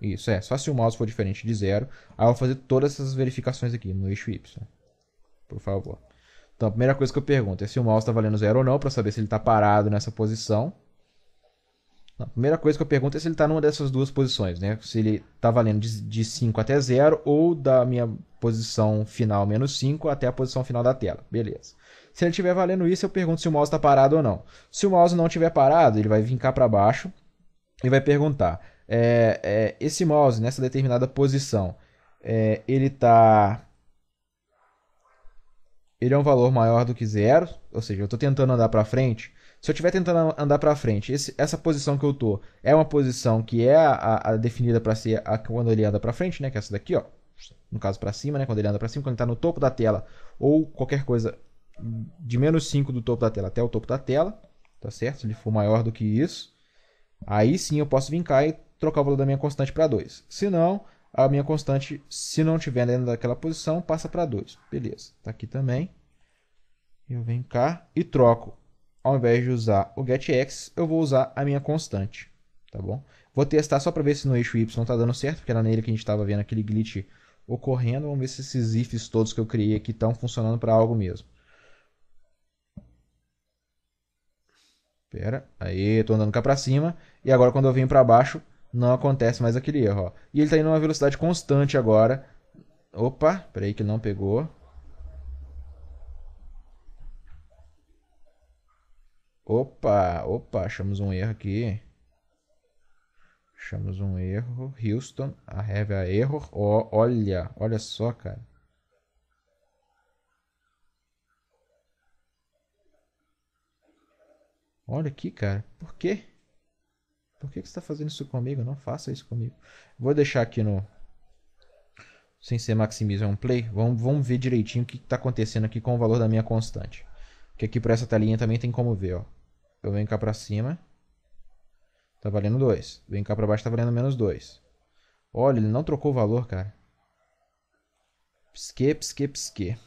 Isso, é. Só se o mouse for diferente de zero, aí ah, eu vou fazer todas essas verificações aqui no eixo Y por favor. Então, a primeira coisa que eu pergunto é se o mouse está valendo zero ou não, para saber se ele está parado nessa posição. Não, a primeira coisa que eu pergunto é se ele está numa dessas duas posições, né? Se ele está valendo de, de 5 até 0 ou da minha posição final menos 5 até a posição final da tela. Beleza. Se ele estiver valendo isso, eu pergunto se o mouse está parado ou não. Se o mouse não estiver parado, ele vai vincar para baixo e vai perguntar: é, é, esse mouse nessa determinada posição, é, ele está ele é um valor maior do que zero, ou seja, eu estou tentando andar para frente. Se eu estiver tentando andar para frente, esse, essa posição que eu estou é uma posição que é a, a definida para ser a, quando ele anda para frente, né? Que é essa daqui, ó. No caso para cima, né? Quando ele anda para cima, quando ele está no topo da tela ou qualquer coisa de menos 5 do topo da tela até o topo da tela, tá certo? Se ele for maior do que isso, aí sim eu posso vincar e trocar o valor da minha constante para 2. Se não, a minha constante, se não tiver dentro daquela posição, passa para 2. Beleza, está aqui também. Eu venho cá e troco. Ao invés de usar o getX, eu vou usar a minha constante, tá bom? Vou testar só para ver se no eixo Y está dando certo, porque era nele que a gente estava vendo aquele glitch ocorrendo. Vamos ver se esses ifs todos que eu criei aqui estão funcionando para algo mesmo. espera aí, estou andando cá para cima. E agora quando eu venho para baixo, não acontece mais aquele erro. Ó. E ele está indo a uma velocidade constante agora. Opa, peraí que não pegou. Opa, opa, achamos um erro aqui. Achamos um erro. Houston, a have a erro. Oh, olha, olha só, cara. Olha aqui, cara. Por quê? Por que, que você está fazendo isso comigo? Não faça isso comigo. Vou deixar aqui no. Sem ser é um play. Vamos, vamos ver direitinho o que está acontecendo aqui com o valor da minha constante. Porque aqui para essa telinha também tem como ver. Ó. Eu venho cá para cima. está valendo 2. Vem cá para baixo, está valendo menos 2. Olha, ele não trocou o valor, cara. Psique, psique, psique.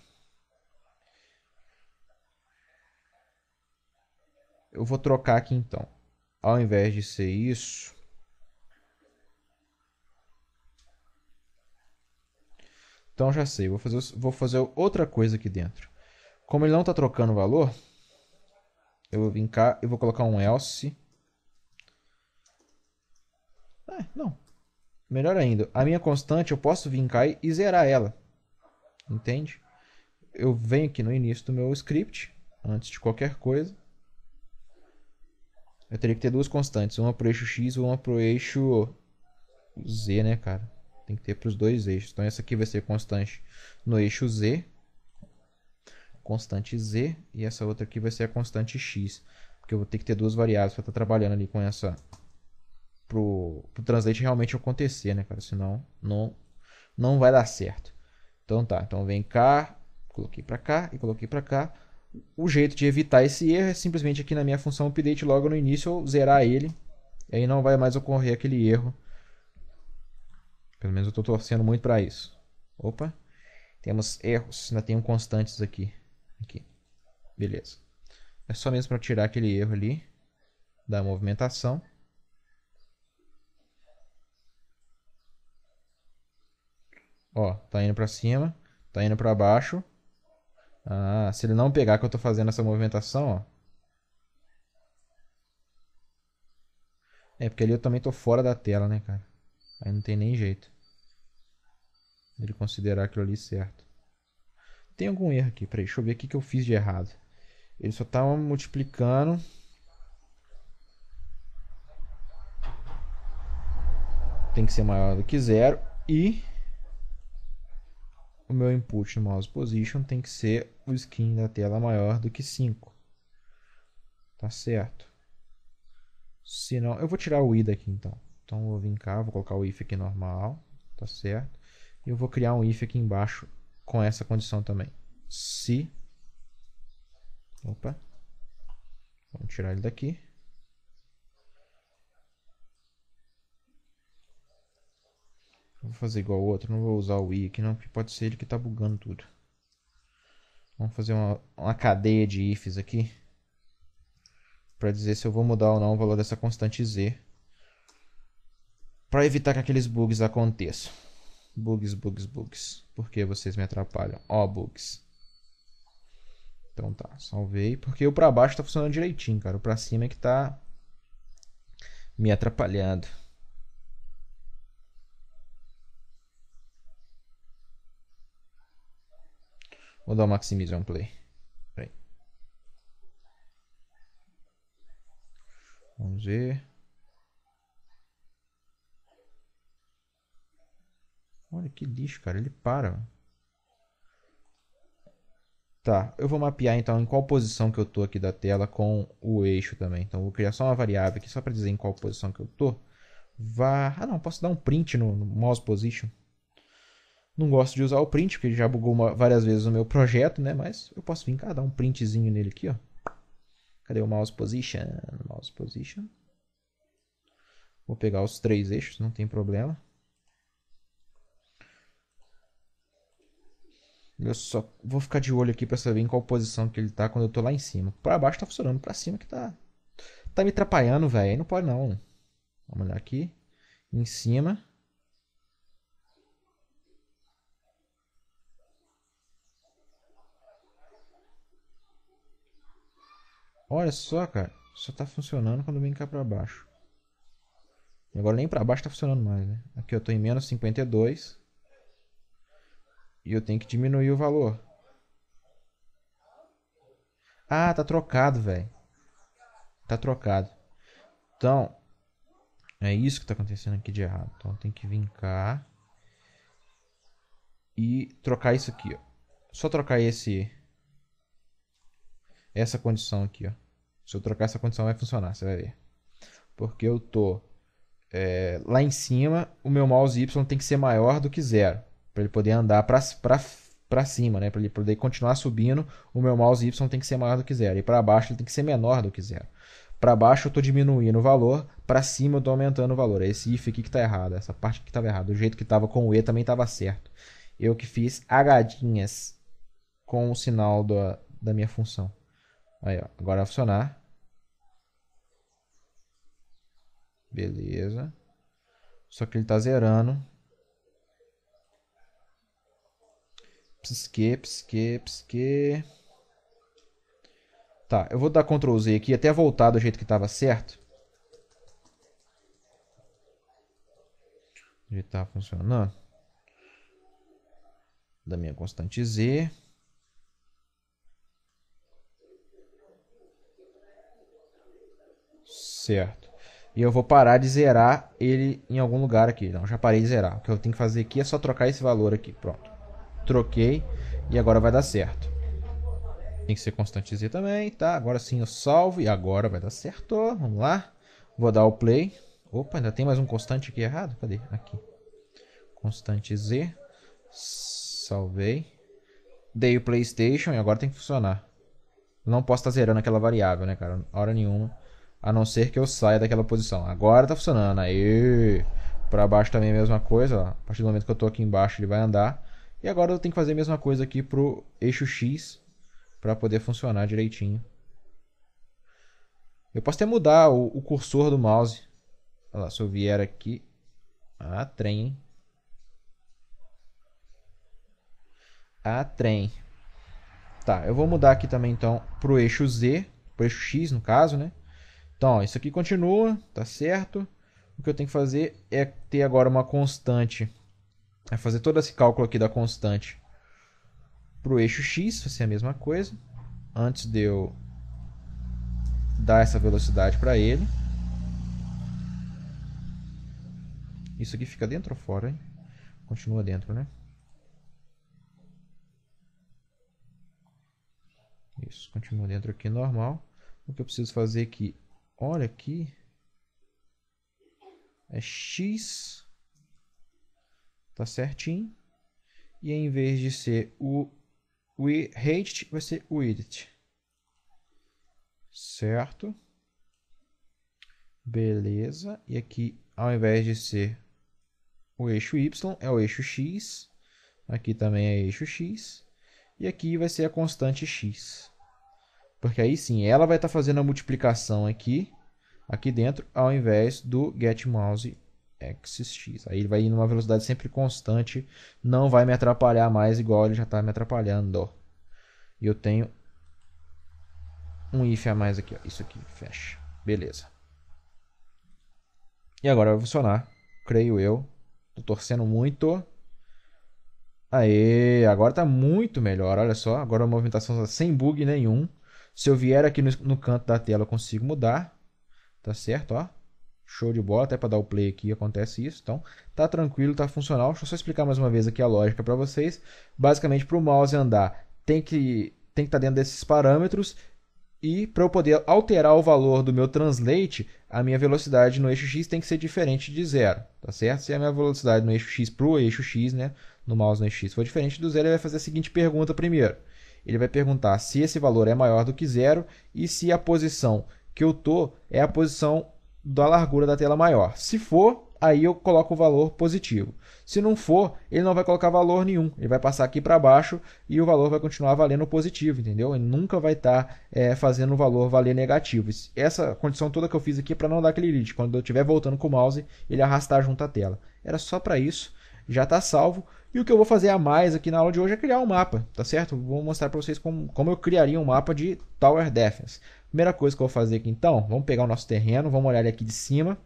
Eu vou trocar aqui então ao invés de ser isso, então já sei, vou fazer, vou fazer outra coisa aqui dentro. Como ele não está trocando valor, eu vou vir cá e vou colocar um else. É, não. Melhor ainda, a minha constante eu posso vir cá e zerar ela. Entende? Eu venho aqui no início do meu script, antes de qualquer coisa. Eu teria que ter duas constantes, uma pro eixo X e uma pro eixo Z, né, cara? Tem que ter para os dois eixos. Então essa aqui vai ser constante no eixo Z, constante Z, e essa outra aqui vai ser a constante X, porque eu vou ter que ter duas variáveis para estar tá trabalhando ali com essa pro, o translate realmente acontecer, né, cara? Senão não não vai dar certo. Então tá, então vem cá, coloquei para cá e coloquei para cá o jeito de evitar esse erro é simplesmente aqui na minha função update logo no início eu zerar ele. E aí não vai mais ocorrer aquele erro. Pelo menos eu estou torcendo muito para isso. Opa. Temos erros. Ainda tem um constantes aqui. aqui. Beleza. É só mesmo para tirar aquele erro ali. Da movimentação. Ó, tá indo para cima. Tá indo para baixo. Ah, se ele não pegar que eu estou fazendo essa movimentação, ó. É, porque ali eu também estou fora da tela, né, cara? Aí não tem nem jeito. Ele considerar aquilo ali certo. Tem algum erro aqui, peraí, deixa eu ver o que, que eu fiz de errado. Ele só tá multiplicando. Tem que ser maior do que zero. E o meu input no mouse position tem que ser o skin da tela maior do que 5. Tá certo. Se não, eu vou tirar o i daqui então. Então eu vou vir cá, vou colocar o if aqui normal, tá certo? E eu vou criar um if aqui embaixo com essa condição também. Se Opa. Vamos tirar ele daqui. Vou fazer igual o outro, não vou usar o i aqui não, porque pode ser ele que está bugando tudo. Vamos fazer uma, uma cadeia de ifs aqui. Para dizer se eu vou mudar ou não o valor dessa constante z. Para evitar que aqueles bugs aconteçam. Bugs, bugs, bugs. Por que vocês me atrapalham? Ó, oh, bugs. Então tá, salvei. Porque o para baixo está funcionando direitinho, cara. O para cima é que está me atrapalhando. Vou dar o on play. Vamos ver. Olha que lixo, cara. Ele para. Tá, eu vou mapear então em qual posição que eu tô aqui da tela com o eixo também. Então vou criar só uma variável aqui só para dizer em qual posição que eu tô. Vá... Ah não, posso dar um print no, no mouse position. Não gosto de usar o print, porque já bugou uma, várias vezes o meu projeto, né? Mas eu posso vir cá, dar um printzinho nele aqui, ó. Cadê o mouse position? Mouse position. Vou pegar os três eixos, não tem problema. Eu só vou ficar de olho aqui para saber em qual posição que ele tá quando eu tô lá em cima. Para baixo tá funcionando, para cima que tá tá me atrapalhando, velho. Aí não pode não. Vamos olhar aqui em cima. Olha só, cara. Só tá funcionando quando vem cá pra baixo. E agora nem pra baixo tá funcionando mais, né? Aqui eu tô em menos 52. E eu tenho que diminuir o valor. Ah, tá trocado, velho. Tá trocado. Então, é isso que tá acontecendo aqui de errado. Então tem que vir cá. E trocar isso aqui, ó. Só trocar esse essa condição aqui, ó. Se eu trocar essa condição vai funcionar, você vai ver. Porque eu tô é, lá em cima, o meu mouse Y tem que ser maior do que zero, para ele poder andar para cima, né? Para ele poder continuar subindo, o meu mouse Y tem que ser maior do que zero. E para baixo ele tem que ser menor do que zero. Para baixo eu estou diminuindo o valor, para cima eu estou aumentando o valor. É esse if aqui que está errado, essa parte que estava errada. O jeito que estava com o E também estava certo. Eu que fiz agadinhas com o sinal da, da minha função. Aí, ó. Agora vai funcionar. Beleza. Só que ele tá zerando. Psique, psique, psique. Tá, eu vou dar Ctrl Z aqui até voltar do jeito que estava certo. Do jeito funcionando. Da minha constante Z. Certo. E eu vou parar de zerar ele em algum lugar aqui. Não, já parei de zerar. O que eu tenho que fazer aqui é só trocar esse valor aqui. Pronto. Troquei. E agora vai dar certo. Tem que ser constante Z também, tá? Agora sim eu salvo. E agora vai dar certo. Vamos lá. Vou dar o play. Opa, ainda tem mais um constante aqui errado? Cadê? Aqui. Constante Z. Salvei. Dei o PlayStation e agora tem que funcionar. não posso estar tá zerando aquela variável, né, cara? Hora nenhuma a não ser que eu saia daquela posição. Agora tá funcionando. Aí para baixo também é a mesma coisa. Ó. A partir do momento que eu tô aqui embaixo, ele vai andar. E agora eu tenho que fazer a mesma coisa aqui pro eixo X para poder funcionar direitinho. Eu posso até mudar o, o cursor do mouse. Olha lá, se eu vier aqui. Ah, trem, hein? Ah, trem. Tá, eu vou mudar aqui também então pro eixo Z, pro eixo X no caso, né? Então, ó, isso aqui continua, tá certo? O que eu tenho que fazer é ter agora uma constante. É fazer todo esse cálculo aqui da constante para o eixo x, vai ser a mesma coisa. Antes de eu dar essa velocidade para ele. Isso aqui fica dentro ou fora? Hein? Continua dentro, né? Isso, continua dentro aqui normal. O que eu preciso fazer aqui é Olha aqui é x, tá certinho. E em vez de ser o rate, vai ser o width. Certo? Beleza. E aqui, ao invés de ser o eixo y, é o eixo x. Aqui também é eixo x. E aqui vai ser a constante x. Porque aí sim, ela vai estar tá fazendo a multiplicação aqui, aqui dentro, ao invés do getMouseXx Aí ele vai ir numa velocidade sempre constante, não vai me atrapalhar mais igual ele já está me atrapalhando. E eu tenho um if a mais aqui, ó. isso aqui, fecha. Beleza. E agora vai funcionar, creio eu. Tô torcendo muito. Aê, agora está muito melhor, olha só. Agora a movimentação está sem bug nenhum. Se eu vier aqui no, no canto da tela, eu consigo mudar. Tá certo, ó. Show de bola, até para dar o play aqui acontece isso. Então, tá tranquilo, tá funcional. Deixa eu só explicar mais uma vez aqui a lógica para vocês. Basicamente, para o mouse andar, tem que tem que estar tá dentro desses parâmetros e para eu poder alterar o valor do meu translate, a minha velocidade no eixo x tem que ser diferente de zero, tá certo? Se a minha velocidade no eixo x para o eixo x, né, no mouse no eixo x for diferente do zero, ele vai fazer a seguinte pergunta primeiro. Ele vai perguntar se esse valor é maior do que zero e se a posição que eu estou é a posição da largura da tela maior. Se for, aí eu coloco o valor positivo. Se não for, ele não vai colocar valor nenhum. Ele vai passar aqui para baixo e o valor vai continuar valendo positivo, entendeu? Ele nunca vai estar tá, é, fazendo o valor valer negativo. Essa condição toda que eu fiz aqui é para não dar aquele lead. Quando eu estiver voltando com o mouse, ele arrastar junto à tela. Era só para isso. Já está salvo. E o que eu vou fazer a mais aqui na aula de hoje é criar um mapa, tá certo? Vou mostrar para vocês como, como eu criaria um mapa de Tower Defense. Primeira coisa que eu vou fazer aqui então, vamos pegar o nosso terreno, vamos olhar ele aqui de cima.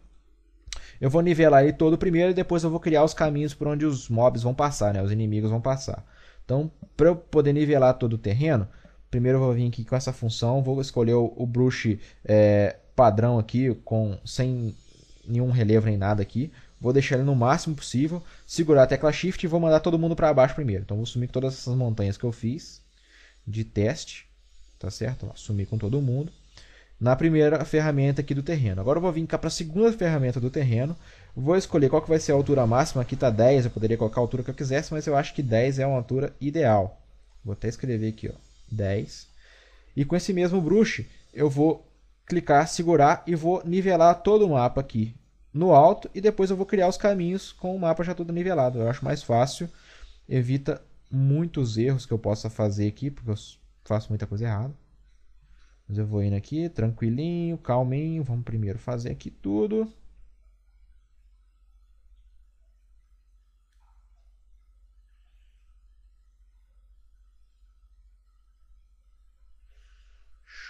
Eu vou nivelar ele todo primeiro e depois eu vou criar os caminhos por onde os mobs vão passar, né? Os inimigos vão passar. Então, para eu poder nivelar todo o terreno, primeiro eu vou vir aqui com essa função, vou escolher o, o brush eh, é, padrão aqui, com, sem nenhum relevo nem nada aqui. Vou deixar ele no máximo possível, segurar a tecla Shift e vou mandar todo mundo para baixo primeiro. Então vou sumir com todas essas montanhas que eu fiz de teste, tá certo? Vou sumir com todo mundo na primeira ferramenta aqui do terreno. Agora eu vou vir cá para a segunda ferramenta do terreno, vou escolher qual que vai ser a altura máxima, aqui está 10, eu poderia colocar a altura que eu quisesse, mas eu acho que 10 é uma altura ideal. Vou até escrever aqui, ó, 10. E com esse mesmo brush, eu vou clicar, segurar e vou nivelar todo o mapa aqui no alto e depois eu vou criar os caminhos com o mapa já todo nivelado. Eu acho mais fácil, evita muitos erros que eu possa fazer aqui, porque eu faço muita coisa errada. Mas eu vou indo aqui, tranquilinho, calminho, vamos primeiro fazer aqui tudo.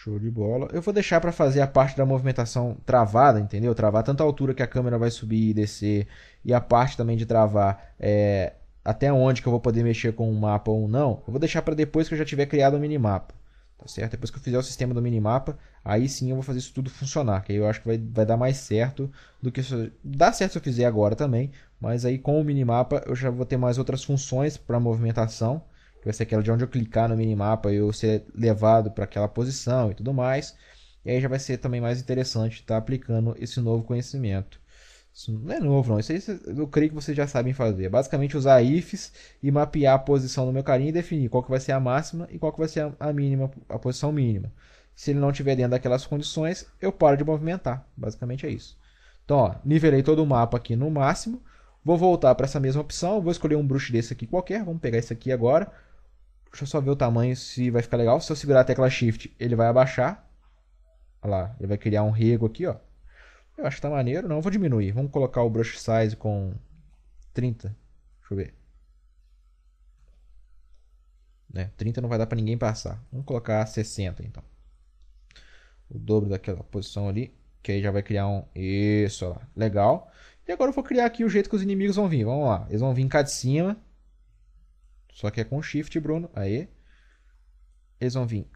Show de bola. Eu vou deixar para fazer a parte da movimentação travada, entendeu? Travar tanto a altura que a câmera vai subir e descer, e a parte também de travar é, até onde que eu vou poder mexer com o mapa ou não. Eu vou deixar para depois que eu já tiver criado o minimapa, tá certo? Depois que eu fizer o sistema do minimapa, aí sim eu vou fazer isso tudo funcionar, que aí eu acho que vai, vai dar mais certo do que se, dá certo se eu fizer agora também, mas aí com o minimapa eu já vou ter mais outras funções para movimentação que vai ser aquela de onde eu clicar no minimapa e eu ser levado para aquela posição e tudo mais. E aí já vai ser também mais interessante estar tá aplicando esse novo conhecimento. Isso não é novo, não. Isso aí eu creio que vocês já sabem fazer. É basicamente usar ifs e mapear a posição do meu carinha e definir qual que vai ser a máxima e qual que vai ser a mínima, a posição mínima. Se ele não estiver dentro daquelas condições, eu paro de movimentar. Basicamente é isso. Então, ó, nivelei todo o mapa aqui no máximo. Vou voltar para essa mesma opção. Vou escolher um brush desse aqui qualquer. Vamos pegar esse aqui agora. Deixa eu só ver o tamanho se vai ficar legal. Se eu segurar a tecla Shift, ele vai abaixar. Olha lá, ele vai criar um rego aqui, ó. Eu acho que tá maneiro. Não, vou diminuir. Vamos colocar o brush size com 30. Deixa eu ver. Né? 30 não vai dar para ninguém passar. Vamos colocar 60, então. O dobro daquela posição ali. Que aí já vai criar um... Isso, olha lá. Legal. E agora eu vou criar aqui o jeito que os inimigos vão vir. Vamos lá. Eles vão vir cá de cima. Só que é com shift, Bruno. Aí. Eles vão vir.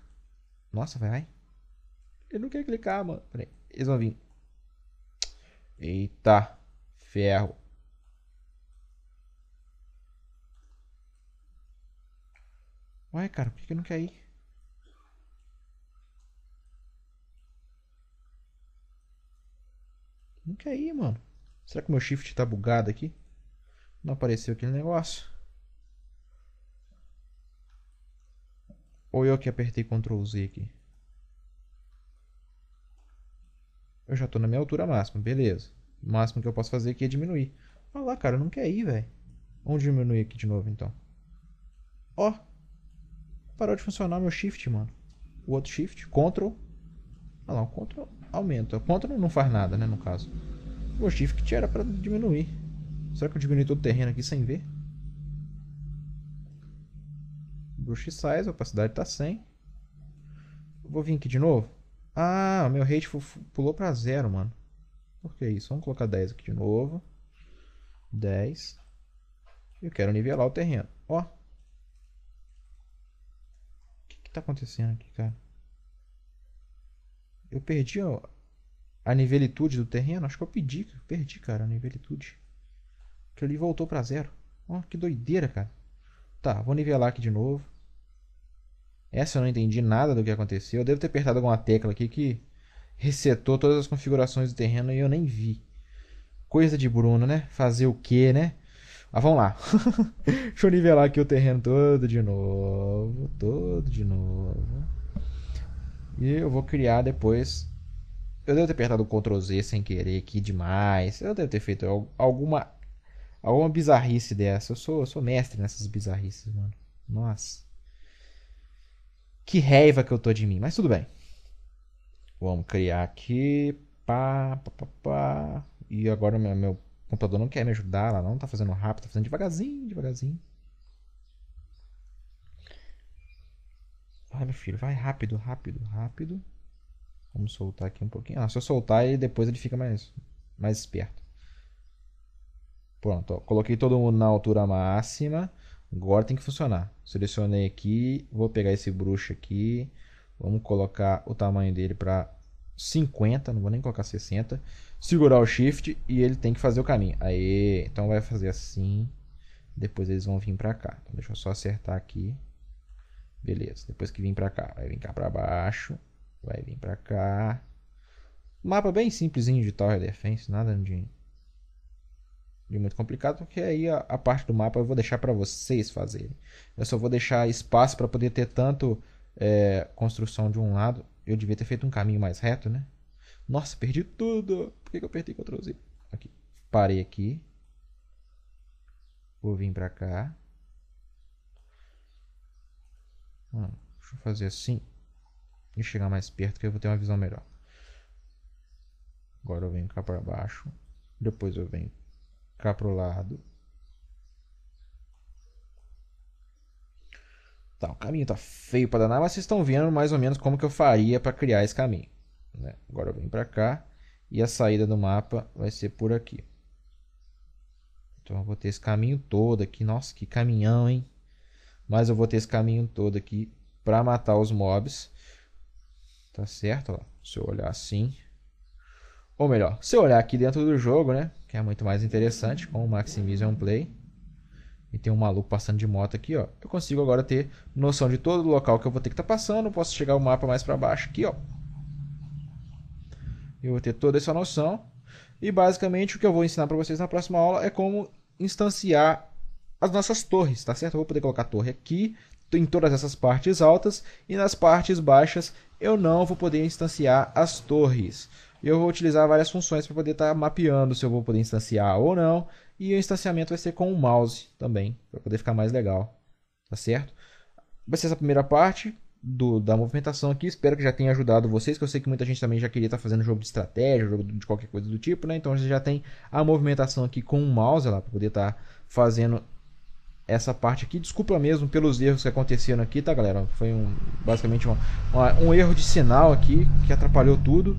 Nossa, vai. Ele não quer clicar, mano. Peraí. Eles vão vir. Eita. Ferro. Ué, cara, por que, que não quer ir? Não quer ir, mano. Será que meu shift tá bugado aqui? Não apareceu aquele negócio. Ou eu que apertei Ctrl Z aqui? Eu já tô na minha altura máxima, beleza. O máximo que eu posso fazer aqui é diminuir. Olha lá, cara, não quer ir, velho. Vamos diminuir aqui de novo, então. Ó! Parou de funcionar meu shift, mano. O outro shift, Ctrl. Olha lá, o Ctrl aumenta. O Ctrl não faz nada, né, no caso. O shift era pra diminuir. Será que eu diminui todo o terreno aqui sem ver? brush size, a opacidade está 100. Vou vir aqui de novo. Ah, meu rate pulou para zero, mano. Por que isso? Vamos colocar 10 aqui de novo. 10. Eu quero nivelar o terreno. Ó. O que está acontecendo aqui, cara? Eu perdi ó, a nivelitude do terreno? Acho que eu pedi, perdi, cara, a nivelitude. Que ele voltou para zero. Ó, que doideira, cara. Tá, vou nivelar aqui de novo. Essa eu não entendi nada do que aconteceu. Eu devo ter apertado alguma tecla aqui que resetou todas as configurações do terreno e eu nem vi. Coisa de Bruno, né? Fazer o quê, né? Mas ah, vamos lá. Deixa eu nivelar aqui o terreno todo de novo. Todo de novo. E eu vou criar depois. Eu devo ter apertado o Ctrl Z sem querer aqui demais. Eu devo ter feito alguma alguma bizarrice dessa. Eu sou, eu sou mestre nessas bizarrices, mano. Nossa. Que raiva que eu tô de mim, mas tudo bem. Vamos criar aqui. Pá, pá, pá, pá. E agora meu, meu computador não quer me ajudar, não tá fazendo rápido, tá fazendo devagarzinho, devagarzinho. Vai, meu filho, vai rápido, rápido, rápido. Vamos soltar aqui um pouquinho. Ah, se eu soltar, ele, depois ele fica mais, mais esperto. Pronto, ó. coloquei todo mundo na altura máxima. Agora tem que funcionar. Selecionei aqui, vou pegar esse bruxo aqui, vamos colocar o tamanho dele para 50, não vou nem colocar 60. Segurar o shift e ele tem que fazer o caminho. Aí, então vai fazer assim. Depois eles vão vir para cá. Então deixa eu só acertar aqui. Beleza. Depois que vir para cá, vai vir cá para baixo, vai vir para cá. Mapa bem simplesinho de Tower Defense, nada de de muito complicado, porque aí a, a parte do mapa eu vou deixar para vocês fazerem. Eu só vou deixar espaço para poder ter tanto é, construção de um lado. Eu devia ter feito um caminho mais reto, né? Nossa, perdi tudo! Por que, que eu perdi Ctrl Z? Aqui. Parei aqui. Vou vir para cá. Hum, deixa eu fazer assim. E chegar mais perto que eu vou ter uma visão melhor. Agora eu venho cá para baixo. Depois eu venho cá pro lado. Tá, o caminho tá feio para danar, mas vocês estão vendo mais ou menos como que eu faria para criar esse caminho. Né? Agora eu venho para cá e a saída do mapa vai ser por aqui. Então eu vou ter esse caminho todo aqui. Nossa, que caminhão, hein? Mas eu vou ter esse caminho todo aqui para matar os mobs. Tá certo? Ó. Se eu olhar assim, ou melhor, se eu olhar aqui dentro do jogo, né? Que é muito mais interessante com o Maximization Play. E tem um maluco passando de moto aqui, ó. Eu consigo agora ter noção de todo o local que eu vou ter que estar tá passando. Posso chegar o mapa mais para baixo aqui, ó. Eu vou ter toda essa noção. E basicamente o que eu vou ensinar para vocês na próxima aula é como instanciar as nossas torres, tá certo? Eu vou poder colocar a torre aqui, em todas essas partes altas, e nas partes baixas eu não vou poder instanciar as torres. E eu vou utilizar várias funções para poder estar tá mapeando se eu vou poder instanciar ou não. E o instanciamento vai ser com o mouse também, para poder ficar mais legal. Tá certo? Vai ser essa primeira parte do, da movimentação aqui. Espero que já tenha ajudado vocês, que eu sei que muita gente também já queria estar tá fazendo jogo de estratégia, jogo de qualquer coisa do tipo, né? Então você já tem a movimentação aqui com o mouse lá, para poder estar tá fazendo essa parte aqui. Desculpa mesmo pelos erros que aconteceram aqui, tá, galera? Foi um, basicamente um um erro de sinal aqui que atrapalhou tudo.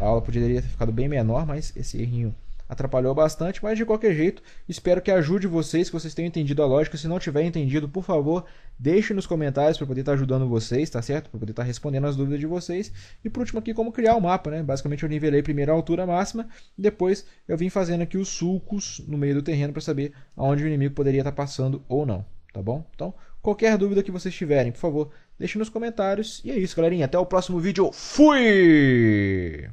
A aula poderia ter ficado bem menor, mas esse errinho atrapalhou bastante, mas de qualquer jeito, espero que ajude vocês, que vocês tenham entendido a lógica. Se não tiver entendido, por favor, deixe nos comentários para poder estar tá ajudando vocês, tá certo? Para poder estar tá respondendo as dúvidas de vocês. E por último aqui, como criar o um mapa, né? Basicamente eu nivelei primeiro a altura máxima, depois eu vim fazendo aqui os sulcos no meio do terreno para saber aonde o inimigo poderia estar tá passando ou não, tá bom? Então, qualquer dúvida que vocês tiverem, por favor, deixe nos comentários. E é isso, galerinha. Até o próximo vídeo. Fui!